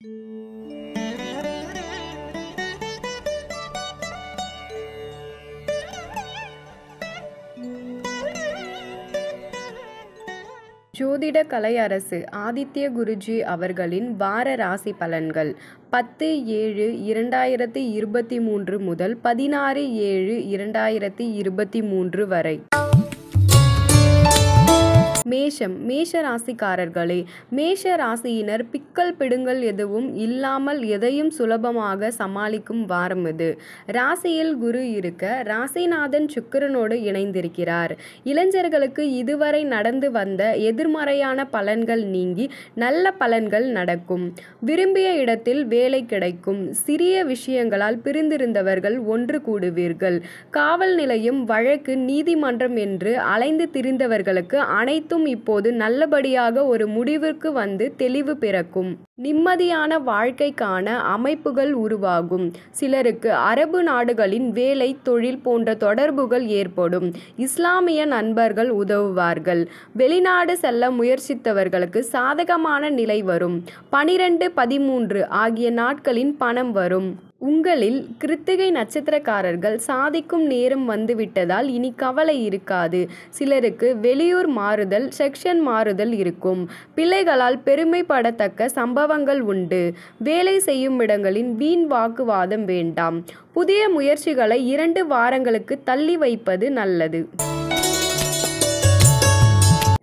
ஜோதிட கலை அரசு ஆதித்ய குருஜி அவர்களின் வார ராசி பலன்கள் பத்து ஏழு இரண்டாயிரத்தி இருபத்தி மூன்று முதல் பதினாறு ஏழு இரண்டாயிரத்தி இருபத்தி மூன்று வரை மேஷம் மேஷ ராசிக்காரர்களே மேஷ ராசியினர் பிக்கல் பிடுங்கள் எதுவும் இல்லாமல் எதையும் சுலபமாக சமாளிக்கும் வாரம் இது ராசியில் குரு இருக்க ராசிநாதன் சுக்கரனோடு இணைந்திருக்கிறார் இளைஞர்களுக்கு இதுவரை நடந்து வந்த எதிர்மறையான பலன்கள் நீங்கி நல்ல பலன்கள் நடக்கும் விரும்பிய இடத்தில் வேலை கிடைக்கும் சிறிய விஷயங்களால் பிரிந்திருந்தவர்கள் ஒன்று கூடுவீர்கள் காவல் நிலையம் வழக்கு நீதிமன்றம் என்று அலைந்து திரிந்தவர்களுக்கு அனைத்தும் அனைத்தும் இப்போது நல்லபடியாக ஒரு முடிவிற்கு வந்து தெளிவு பிறக்கும் நிம்மதியான வாழ்க்கைக்கான அமைப்புகள் உருவாகும் சிலருக்கு அரபு நாடுகளின் வேலை தொழில் போன்ற தொடர்புகள் ஏற்படும் இஸ்லாமிய நண்பர்கள் உதவுவார்கள் வெளிநாடு செல்ல முயற்சித்தவர்களுக்கு சாதகமான நிலை வரும் பனிரெண்டு பதிமூன்று ஆகிய நாட்களின் பணம் வரும் உங்களில் கிருத்திகை நட்சத்திரக்காரர்கள் சாதிக்கும் நேரம் வந்துவிட்டதால் இனி கவலை இருக்காது சிலருக்கு வெளியூர் மாறுதல் செக்ஷன் மாறுதல் இருக்கும் பிள்ளைகளால் பெருமைப்படத்தக்க சம்பவங்கள் உண்டு வேலை செய்யும் இடங்களின் வீண் வாக்குவாதம் வேண்டாம் புதிய முயற்சிகளை இரண்டு வாரங்களுக்கு தள்ளி வைப்பது நல்லது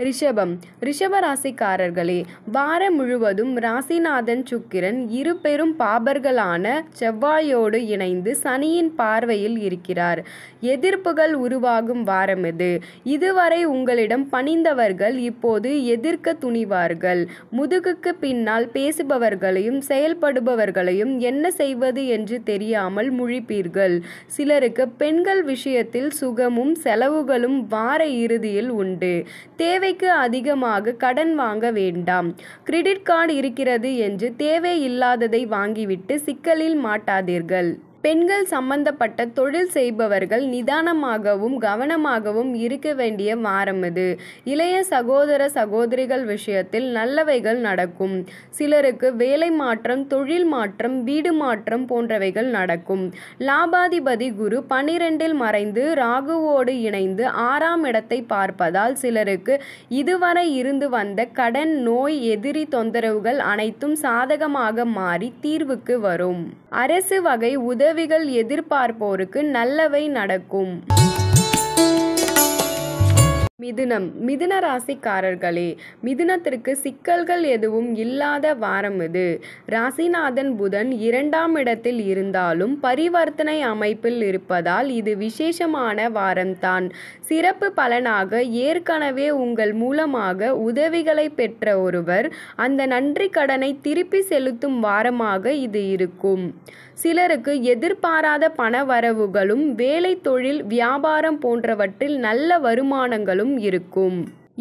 ரிஷபம் ரிஷப ராசிக்காரர்களே வாரம் முழுவதும் ராசிநாதன் சுக்கிரன் இரு பெரும் பாபர்களான செவ்வாயோடு இணைந்து சனியின் பார்வையில் இருக்கிறார் எதிர்ப்புகள் உருவாகும் வாரம் இது இதுவரை உங்களிடம் பணிந்தவர்கள் இப்போது எதிர்க்க துணிவார்கள் முதுகுக்கு பின்னால் பேசுபவர்களையும் செயல்படுபவர்களையும் என்ன செய்வது என்று தெரியாமல் முழிப்பீர்கள் சிலருக்கு பெண்கள் விஷயத்தில் சுகமும் செலவுகளும் வார இறுதியில் உண்டு தேவை தேவைக்கு அதிகமாக கடன் வாங்க வேண்டாம் கிரெடிட் கார்டு இருக்கிறது என்று தேவையில்லாததை வாங்கிவிட்டு சிக்கலில் மாட்டாதீர்கள் பெண்கள் சம்பந்தப்பட்ட தொழில் செய்பவர்கள் நிதானமாகவும் கவனமாகவும் இருக்க வேண்டிய வாரம் இது இளைய சகோதர சகோதரிகள் விஷயத்தில் நல்லவைகள் நடக்கும் சிலருக்கு வேலை மாற்றம் தொழில் மாற்றம் வீடு மாற்றம் போன்றவைகள் நடக்கும் லாபாதிபதி குரு பனிரெண்டில் மறைந்து ராகுவோடு இணைந்து ஆறாம் இடத்தை பார்ப்பதால் சிலருக்கு இதுவரை இருந்து வந்த கடன் நோய் எதிரி தொந்தரவுகள் அனைத்தும் சாதகமாக மாறி தீர்வுக்கு வரும் அரசு வகை உதவி உதவிகள் எதிர்பார்ப்போருக்கு நல்லவை நடக்கும் மிதுனம் மிதுன ராசிக்காரர்களே மிதுனத்திற்கு சிக்கல்கள் எதுவும் இல்லாத வாரம் இது ராசிநாதன் புதன் இரண்டாம் இடத்தில் இருந்தாலும் பரிவர்த்தனை அமைப்பில் இருப்பதால் இது விசேஷமான வாரம்தான் சிறப்பு பலனாக ஏற்கனவே உங்கள் மூலமாக உதவிகளை பெற்ற ஒருவர் அந்த நன்றி கடனை திருப்பி செலுத்தும் வாரமாக இது இருக்கும் சிலருக்கு எதிர்பாராத பண வரவுகளும் வேலை தொழில் வியாபாரம் போன்றவற்றில் நல்ல வருமானங்களும் பலன்களும் இருக்கும்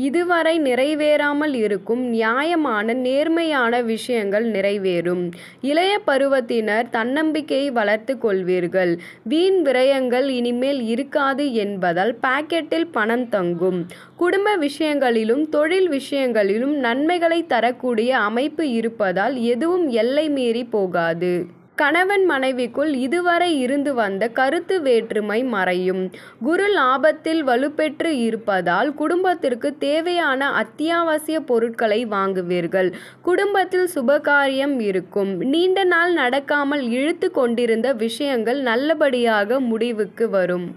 இதுவரை நிறைவேறாமல் இருக்கும் நியாயமான நேர்மையான விஷயங்கள் நிறைவேறும் இளைய பருவத்தினர் தன்னம்பிக்கையை வளர்த்து கொள்வீர்கள் வீண் விரயங்கள் இனிமேல் இருக்காது என்பதால் பாக்கெட்டில் பணம் தங்கும் குடும்ப விஷயங்களிலும் தொழில் விஷயங்களிலும் நன்மைகளை தரக்கூடிய அமைப்பு இருப்பதால் எதுவும் எல்லை மீறி போகாது கணவன் மனைவிக்குள் இதுவரை இருந்து வந்த கருத்து வேற்றுமை மறையும் குரு லாபத்தில் வலுப்பெற்று இருப்பதால் குடும்பத்திற்கு தேவையான அத்தியாவசிய பொருட்களை வாங்குவீர்கள் குடும்பத்தில் சுபகாரியம் இருக்கும் நீண்ட நாள் நடக்காமல் இழுத்து கொண்டிருந்த விஷயங்கள் நல்லபடியாக முடிவுக்கு வரும்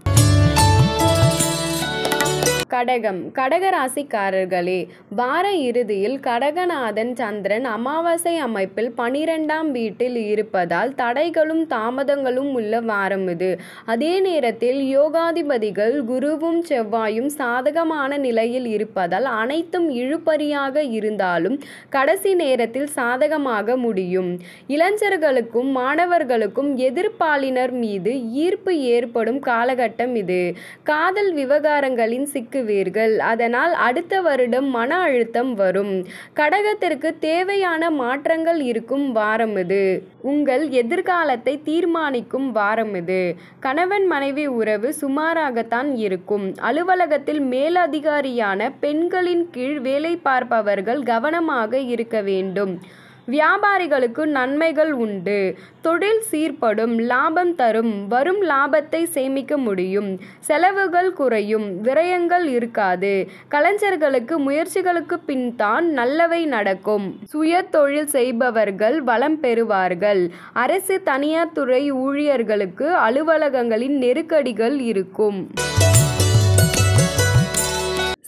கடகம் கடகராசிக்காரர்களே வார இறுதியில் கடகநாதன் சந்திரன் அமாவாசை அமைப்பில் பனிரெண்டாம் வீட்டில் இருப்பதால் தடைகளும் தாமதங்களும் உள்ள வாரம் இது அதே நேரத்தில் யோகாதிபதிகள் குருவும் செவ்வாயும் சாதகமான நிலையில் இருப்பதால் அனைத்தும் இழுபறியாக இருந்தாலும் கடைசி நேரத்தில் சாதகமாக முடியும் இளைஞர்களுக்கும் மாணவர்களுக்கும் எதிர்ப்பாளினர் மீது ஈர்ப்பு ஏற்படும் காலகட்டம் இது காதல் விவகாரங்களின் சிக்கல் விளக்குவீர்கள் அதனால் அடுத்த வருடம் மன அழுத்தம் வரும் கடகத்திற்கு தேவையான மாற்றங்கள் இருக்கும் வாரம் இது உங்கள் எதிர்காலத்தை தீர்மானிக்கும் வாரம் இது கணவன் மனைவி உறவு சுமாராகத்தான் இருக்கும் அலுவலகத்தில் மேலதிகாரியான பெண்களின் கீழ் வேலை பார்ப்பவர்கள் கவனமாக இருக்க வேண்டும் வியாபாரிகளுக்கு நன்மைகள் உண்டு தொழில் சீர்படும் லாபம் தரும் வரும் லாபத்தை சேமிக்க முடியும் செலவுகள் குறையும் விரயங்கள் இருக்காது கலைஞர்களுக்கு முயற்சிகளுக்கு பின் தான் நல்லவை நடக்கும் சுய தொழில் செய்பவர்கள் வளம் பெறுவார்கள் அரசு தனியார் துறை ஊழியர்களுக்கு அலுவலகங்களின் நெருக்கடிகள் இருக்கும்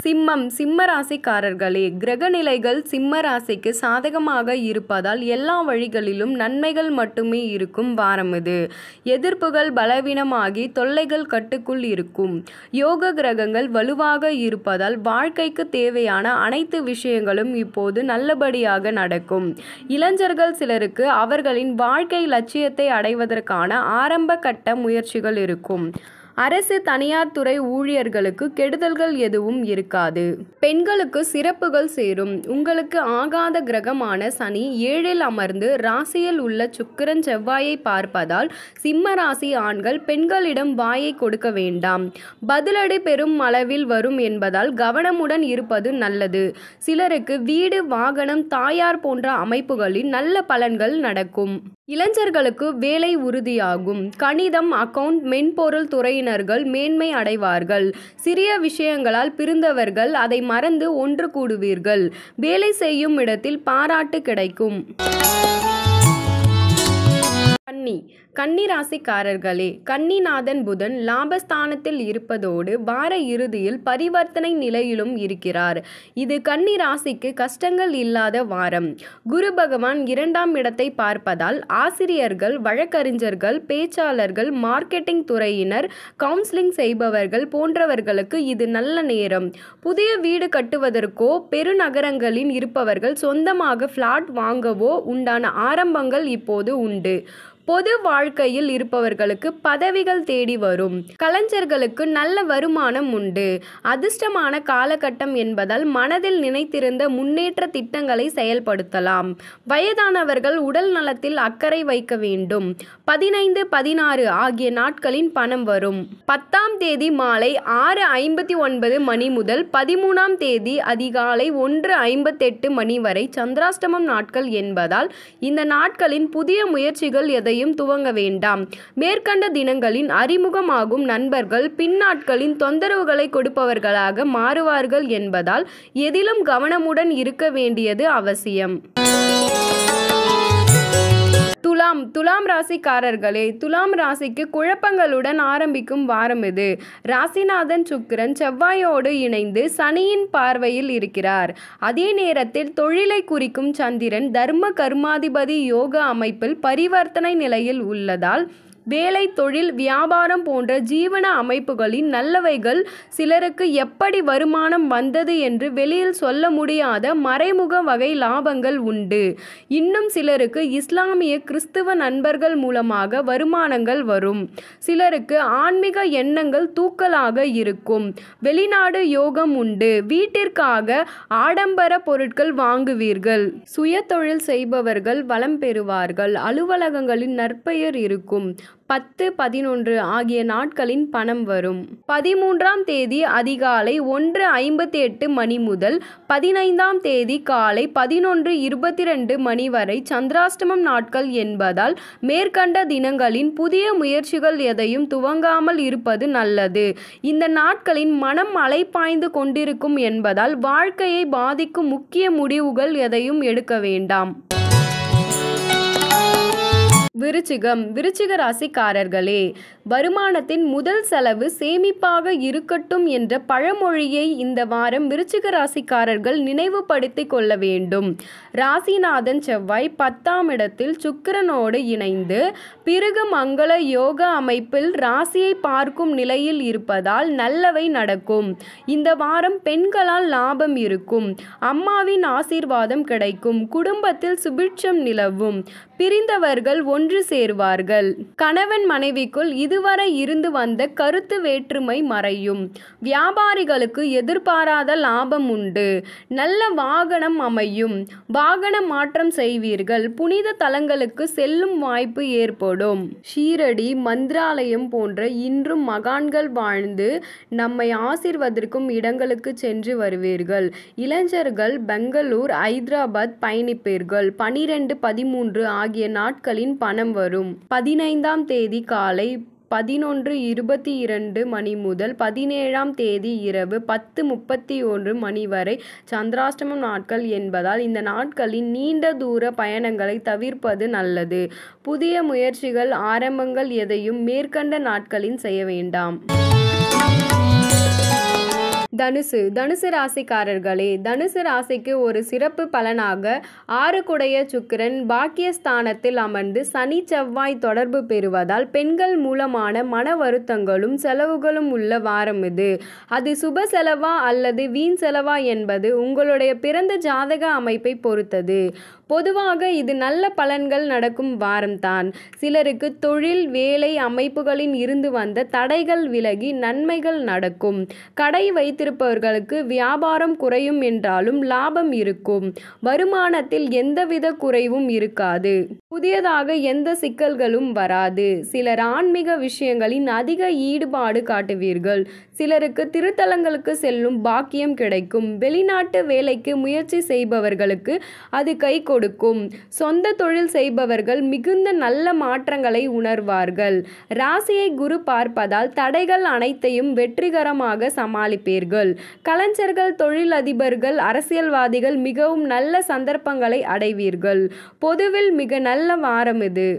சிம்மம் சிம்மராசிக்காரர்களே கிரகநிலைகள் சிம்மராசிக்கு சாதகமாக இருப்பதால் எல்லா வழிகளிலும் நன்மைகள் மட்டுமே இருக்கும் வாரம் இது எதிர்ப்புகள் பலவீனமாகி தொல்லைகள் கட்டுக்குள் இருக்கும் யோக கிரகங்கள் வலுவாக இருப்பதால் வாழ்க்கைக்கு தேவையான அனைத்து விஷயங்களும் இப்போது நல்லபடியாக நடக்கும் இளைஞர்கள் சிலருக்கு அவர்களின் வாழ்க்கை லட்சியத்தை அடைவதற்கான ஆரம்ப கட்ட முயற்சிகள் இருக்கும் அரசு தனியார் துறை ஊழியர்களுக்கு கெடுதல்கள் எதுவும் இருக்காது பெண்களுக்கு சிறப்புகள் சேரும் உங்களுக்கு ஆகாத கிரகமான சனி ஏழில் அமர்ந்து ராசியில் உள்ள சுக்கரன் செவ்வாயை பார்ப்பதால் சிம்ம ராசி ஆண்கள் பெண்களிடம் வாயை கொடுக்க வேண்டாம் பதிலடி பெறும் அளவில் வரும் என்பதால் கவனமுடன் இருப்பது நல்லது சிலருக்கு வீடு வாகனம் தாயார் போன்ற அமைப்புகளின் நல்ல பலன்கள் நடக்கும் இளைஞர்களுக்கு வேலை உறுதியாகும் கணிதம் அக்கவுண்ட் மென்பொருள் துறையினர்கள் மேன்மை அடைவார்கள் சிறிய விஷயங்களால் பிரிந்தவர்கள் அதை மறந்து ஒன்று கூடுவீர்கள் வேலை செய்யும் இடத்தில் பாராட்டு கிடைக்கும் கன்னிராசிக்காரர்களே கன்னிநாதன் புதன் லாபஸ்தானத்தில் இருப்பதோடு வார இறுதியில் பரிவர்த்தனை நிலையிலும் இருக்கிறார் இது கன்னிராசிக்கு கஷ்டங்கள் இல்லாத வாரம் குரு பகவான் இரண்டாம் இடத்தை பார்ப்பதால் ஆசிரியர்கள் வழக்கறிஞர்கள் பேச்சாளர்கள் மார்க்கெட்டிங் துறையினர் கவுன்சிலிங் செய்பவர்கள் போன்றவர்களுக்கு இது நல்ல நேரம் புதிய வீடு கட்டுவதற்கோ பெருநகரங்களில் இருப்பவர்கள் சொந்தமாக ஃப்ளாட் வாங்கவோ உண்டான ஆரம்பங்கள் இப்போது உண்டு பொது வாழ்க்கையில் இருப்பவர்களுக்கு பதவிகள் தேடி வரும் கலைஞர்களுக்கு நல்ல வருமானம் உண்டு அதிர்ஷ்டமான காலகட்டம் என்பதால் மனதில் நினைத்திருந்த முன்னேற்ற திட்டங்களை செயல்படுத்தலாம் வயதானவர்கள் உடல் நலத்தில் அக்கறை வைக்க வேண்டும் பதினைந்து பதினாறு ஆகிய நாட்களின் பணம் வரும் பத்தாம் தேதி மாலை ஆறு ஐம்பத்தி ஒன்பது மணி முதல் பதிமூணாம் தேதி அதிகாலை ஒன்று ஐம்பத்தெட்டு மணி வரை சந்திராஷ்டமம் நாட்கள் என்பதால் இந்த நாட்களின் புதிய முயற்சிகள் எதையும் எதையும் துவங்க வேண்டாம் மேற்கண்ட தினங்களின் அறிமுகமாகும் நண்பர்கள் பின்னாட்களின் தொந்தரவுகளை கொடுப்பவர்களாக மாறுவார்கள் என்பதால் எதிலும் கவனமுடன் இருக்க வேண்டியது அவசியம் துலாம் துலாம் ராசிக்காரர்களே துலாம் ராசிக்கு குழப்பங்களுடன் ஆரம்பிக்கும் வாரம் இது ராசிநாதன் சுக்கிரன் செவ்வாயோடு இணைந்து சனியின் பார்வையில் இருக்கிறார் அதே நேரத்தில் தொழிலை குறிக்கும் சந்திரன் தர்ம கர்மாதிபதி யோக அமைப்பில் பரிவர்த்தனை நிலையில் உள்ளதால் வேலை தொழில் வியாபாரம் போன்ற ஜீவன அமைப்புகளின் நல்லவைகள் சிலருக்கு எப்படி வருமானம் வந்தது என்று வெளியில் சொல்ல முடியாத மறைமுக வகை லாபங்கள் உண்டு இன்னும் சிலருக்கு இஸ்லாமிய கிறிஸ்துவ நண்பர்கள் மூலமாக வருமானங்கள் வரும் சிலருக்கு ஆன்மீக எண்ணங்கள் தூக்கலாக இருக்கும் வெளிநாடு யோகம் உண்டு வீட்டிற்காக ஆடம்பர பொருட்கள் வாங்குவீர்கள் சுய தொழில் செய்பவர்கள் வளம் பெறுவார்கள் அலுவலகங்களின் நற்பெயர் இருக்கும் பத்து பதினொன்று ஆகிய நாட்களின் பணம் வரும் பதிமூன்றாம் தேதி அதிகாலை ஒன்று ஐம்பத்தி எட்டு மணி முதல் பதினைந்தாம் தேதி காலை பதினொன்று இருபத்தி ரெண்டு மணி வரை சந்திராஷ்டமம் நாட்கள் என்பதால் மேற்கண்ட தினங்களின் புதிய முயற்சிகள் எதையும் துவங்காமல் இருப்பது நல்லது இந்த நாட்களின் மனம் அலைப்பாய்ந்து கொண்டிருக்கும் என்பதால் வாழ்க்கையை பாதிக்கும் முக்கிய முடிவுகள் எதையும் எடுக்க வேண்டாம் விருச்சிகம் விருச்சிக ராசிக்காரர்களே வருமானத்தின் முதல் செலவு சேமிப்பாக இருக்கட்டும் என்ற பழமொழியை இந்த வாரம் விருச்சிக ராசிக்காரர்கள் நினைவுபடுத்தி கொள்ள வேண்டும் ராசிநாதன் செவ்வாய் பத்தாம் இடத்தில் சுக்கிரனோடு இணைந்து பிறகு மங்கள யோக அமைப்பில் ராசியை பார்க்கும் நிலையில் இருப்பதால் நல்லவை நடக்கும் இந்த வாரம் பெண்களால் லாபம் இருக்கும் அம்மாவின் ஆசீர்வாதம் கிடைக்கும் குடும்பத்தில் சுபிட்சம் நிலவும் பிரிந்தவர்கள் ஒன்று சேருவார்கள் கணவன் மனைவிக்குள் இதுவரை இருந்து வந்த கருத்து வேற்றுமை மறையும் வியாபாரிகளுக்கு எதிர்பாராத லாபம் உண்டு நல்ல வாகனம் அமையும் வாகன மாற்றம் செய்வீர்கள் புனித தலங்களுக்கு செல்லும் வாய்ப்பு ஏற்படும் ஷீரடி மந்திராலயம் போன்ற இன்றும் மகான்கள் வாழ்ந்து நம்மை ஆசிர்வதற்கும் இடங்களுக்கு சென்று வருவீர்கள் இளைஞர்கள் பெங்களூர் ஐதராபாத் பயணிப்பீர்கள் பனிரெண்டு பதிமூன்று ஆகிய ஆகிய நாட்களின் பணம் வரும் பதினைந்தாம் தேதி காலை பதினொன்று இருபத்தி இரண்டு மணி முதல் பதினேழாம் தேதி இரவு பத்து முப்பத்தி ஒன்று மணி வரை சந்திராஷ்டமம் நாட்கள் என்பதால் இந்த நாட்களின் நீண்ட தூர பயணங்களை தவிர்ப்பது நல்லது புதிய முயற்சிகள் ஆரம்பங்கள் எதையும் மேற்கண்ட நாட்களில் செய்ய வேண்டாம் தனுசு தனுசு ராசிக்காரர்களே தனுசு ராசிக்கு ஒரு சிறப்பு பலனாக குடைய சுக்கிரன் பாக்கியஸ்தானத்தில் அமர்ந்து சனி செவ்வாய் தொடர்பு பெறுவதால் பெண்கள் மூலமான மன வருத்தங்களும் செலவுகளும் உள்ள வாரம் இது அது சுப செலவா அல்லது வீண் செலவா என்பது உங்களுடைய பிறந்த ஜாதக அமைப்பை பொறுத்தது பொதுவாக இது நல்ல பலன்கள் நடக்கும் வாரம்தான் சிலருக்கு தொழில் வேலை அமைப்புகளின் இருந்து வந்த தடைகள் விலகி நன்மைகள் நடக்கும் கடை வைத்திருப்பவர்களுக்கு வியாபாரம் குறையும் என்றாலும் லாபம் இருக்கும் வருமானத்தில் எந்தவித குறைவும் இருக்காது புதியதாக எந்த சிக்கல்களும் வராது சிலர் ஆன்மீக விஷயங்களின் அதிக ஈடுபாடு காட்டுவீர்கள் சிலருக்கு திருத்தலங்களுக்கு செல்லும் பாக்கியம் கிடைக்கும் வெளிநாட்டு வேலைக்கு முயற்சி செய்பவர்களுக்கு அது கை கொடுக்கும் சொந்த தொழில் செய்பவர்கள் மிகுந்த நல்ல மாற்றங்களை உணர்வார்கள் ராசியை குரு பார்ப்பதால் தடைகள் அனைத்தையும் வெற்றிகரமாக சமாளிப்பீர்கள் கலைஞர்கள் தொழிலதிபர்கள் அரசியல்வாதிகள் மிகவும் நல்ல சந்தர்ப்பங்களை அடைவீர்கள் பொதுவில் மிக நல்ல வாரம் இது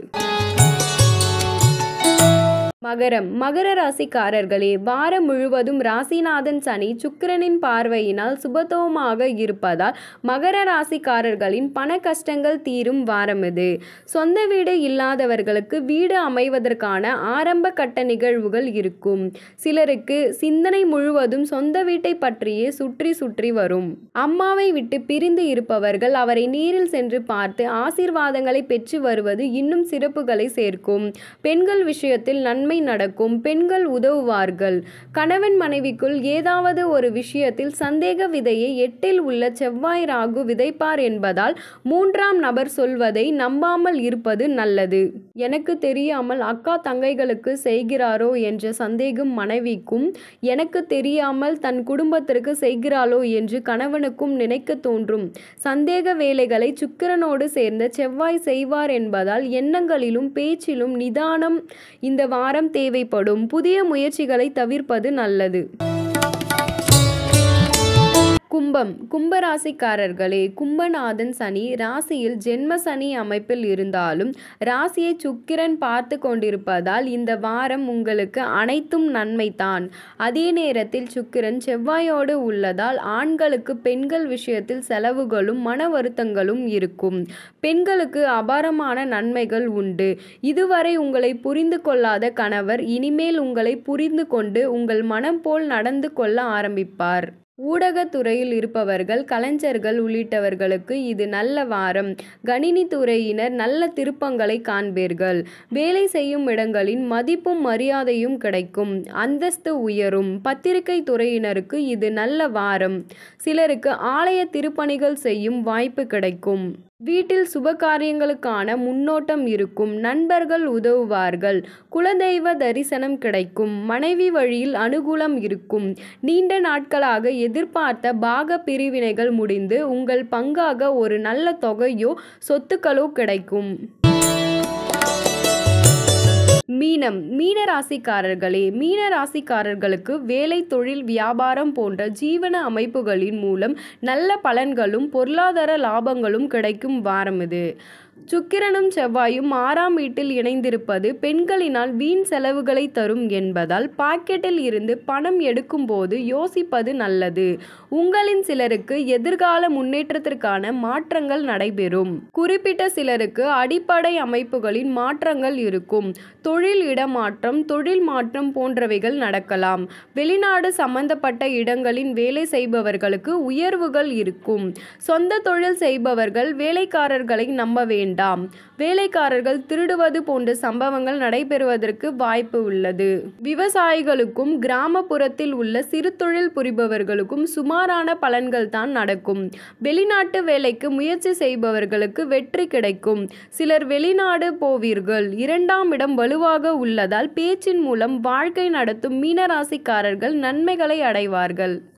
மகரம் மகர ராசிக்காரர்களே வாரம் முழுவதும் ராசிநாதன் சனி சுக்கிரனின் பார்வையினால் சுபத்துவமாக இருப்பதால் மகர ராசிக்காரர்களின் பண கஷ்டங்கள் தீரும் வாரம் இது சொந்த வீடு இல்லாதவர்களுக்கு வீடு அமைவதற்கான ஆரம்ப கட்ட நிகழ்வுகள் இருக்கும் சிலருக்கு சிந்தனை முழுவதும் சொந்த வீட்டை பற்றியே சுற்றி சுற்றி வரும் அம்மாவை விட்டு பிரிந்து இருப்பவர்கள் அவரை நீரில் சென்று பார்த்து ஆசீர்வாதங்களை பெற்று வருவது இன்னும் சிறப்புகளை சேர்க்கும் பெண்கள் விஷயத்தில் நன்மை நன்மை நடக்கும் பெண்கள் உதவுவார்கள் கணவன் மனைவிக்குள் ஏதாவது ஒரு விஷயத்தில் சந்தேக விதையை எட்டில் உள்ள செவ்வாய் ராகு விதைப்பார் என்பதால் மூன்றாம் நபர் சொல்வதை நம்பாமல் இருப்பது நல்லது எனக்கு தெரியாமல் அக்கா தங்கைகளுக்கு செய்கிறாரோ என்ற சந்தேகம் மனைவிக்கும் எனக்கு தெரியாமல் தன் குடும்பத்திற்கு செய்கிறாளோ என்று கணவனுக்கும் நினைக்க தோன்றும் சந்தேக வேலைகளை சுக்கிரனோடு சேர்ந்த செவ்வாய் செய்வார் என்பதால் எண்ணங்களிலும் பேச்சிலும் நிதானம் இந்த வார தேவைப்படும் புதிய முயற்சிகளை தவிர்ப்பது நல்லது கும்பம் கும்பராசிக்காரர்களே கும்பநாதன் சனி ராசியில் ஜென்ம சனி அமைப்பில் இருந்தாலும் ராசியை சுக்கிரன் பார்த்து கொண்டிருப்பதால் இந்த வாரம் உங்களுக்கு அனைத்தும் நன்மைதான் அதே நேரத்தில் சுக்கிரன் செவ்வாயோடு உள்ளதால் ஆண்களுக்கு பெண்கள் விஷயத்தில் செலவுகளும் மன வருத்தங்களும் இருக்கும் பெண்களுக்கு அபாரமான நன்மைகள் உண்டு இதுவரை உங்களை புரிந்து கொள்ளாத கணவர் இனிமேல் உங்களை புரிந்து கொண்டு உங்கள் மனம் போல் நடந்து கொள்ள ஆரம்பிப்பார் ஊடகத்துறையில் இருப்பவர்கள் கலைஞர்கள் உள்ளிட்டவர்களுக்கு இது நல்ல வாரம் கணினி துறையினர் நல்ல திருப்பங்களை காண்பீர்கள் வேலை செய்யும் இடங்களின் மதிப்பும் மரியாதையும் கிடைக்கும் அந்தஸ்து உயரும் பத்திரிகை துறையினருக்கு இது நல்ல வாரம் சிலருக்கு ஆலய திருப்பணிகள் செய்யும் வாய்ப்பு கிடைக்கும் வீட்டில் சுபகாரியங்களுக்கான முன்னோட்டம் இருக்கும் நண்பர்கள் உதவுவார்கள் குலதெய்வ தரிசனம் கிடைக்கும் மனைவி வழியில் அனுகூலம் இருக்கும் நீண்ட நாட்களாக எதிர்பார்த்த பாக பிரிவினைகள் முடிந்து உங்கள் பங்காக ஒரு நல்ல தொகையோ சொத்துக்களோ கிடைக்கும் மீனம் மீன ராசிக்காரர்களே மீன ராசிக்காரர்களுக்கு வேலை தொழில் வியாபாரம் போன்ற ஜீவன அமைப்புகளின் மூலம் நல்ல பலன்களும் பொருளாதார லாபங்களும் கிடைக்கும் வாரம் இது சுக்கிரனும் செவ்வாயும் ஆறாம் வீட்டில் இணைந்திருப்பது பெண்களினால் வீண் செலவுகளை தரும் என்பதால் பாக்கெட்டில் இருந்து பணம் எடுக்கும்போது யோசிப்பது நல்லது உங்களின் சிலருக்கு எதிர்கால முன்னேற்றத்திற்கான மாற்றங்கள் நடைபெறும் குறிப்பிட்ட சிலருக்கு அடிப்படை அமைப்புகளின் மாற்றங்கள் இருக்கும் தொழில் இடமாற்றம் தொழில் மாற்றம் போன்றவைகள் நடக்கலாம் வெளிநாடு சம்பந்தப்பட்ட இடங்களின் வேலை செய்பவர்களுக்கு உயர்வுகள் இருக்கும் சொந்த தொழில் செய்பவர்கள் வேலைக்காரர்களை நம்ப வேண்டும் வேண்டாம் வேலைக்காரர்கள் திருடுவது போன்ற சம்பவங்கள் நடைபெறுவதற்கு வாய்ப்பு உள்ளது விவசாயிகளுக்கும் கிராமப்புறத்தில் உள்ள சிறு தொழில் புரிபவர்களுக்கும் சுமாரான பலன்கள் தான் நடக்கும் வெளிநாட்டு வேலைக்கு முயற்சி செய்பவர்களுக்கு வெற்றி கிடைக்கும் சிலர் வெளிநாடு போவீர்கள் இரண்டாம் இடம் வலுவாக உள்ளதால் பேச்சின் மூலம் வாழ்க்கை நடத்தும் மீனராசிக்காரர்கள் நன்மைகளை அடைவார்கள்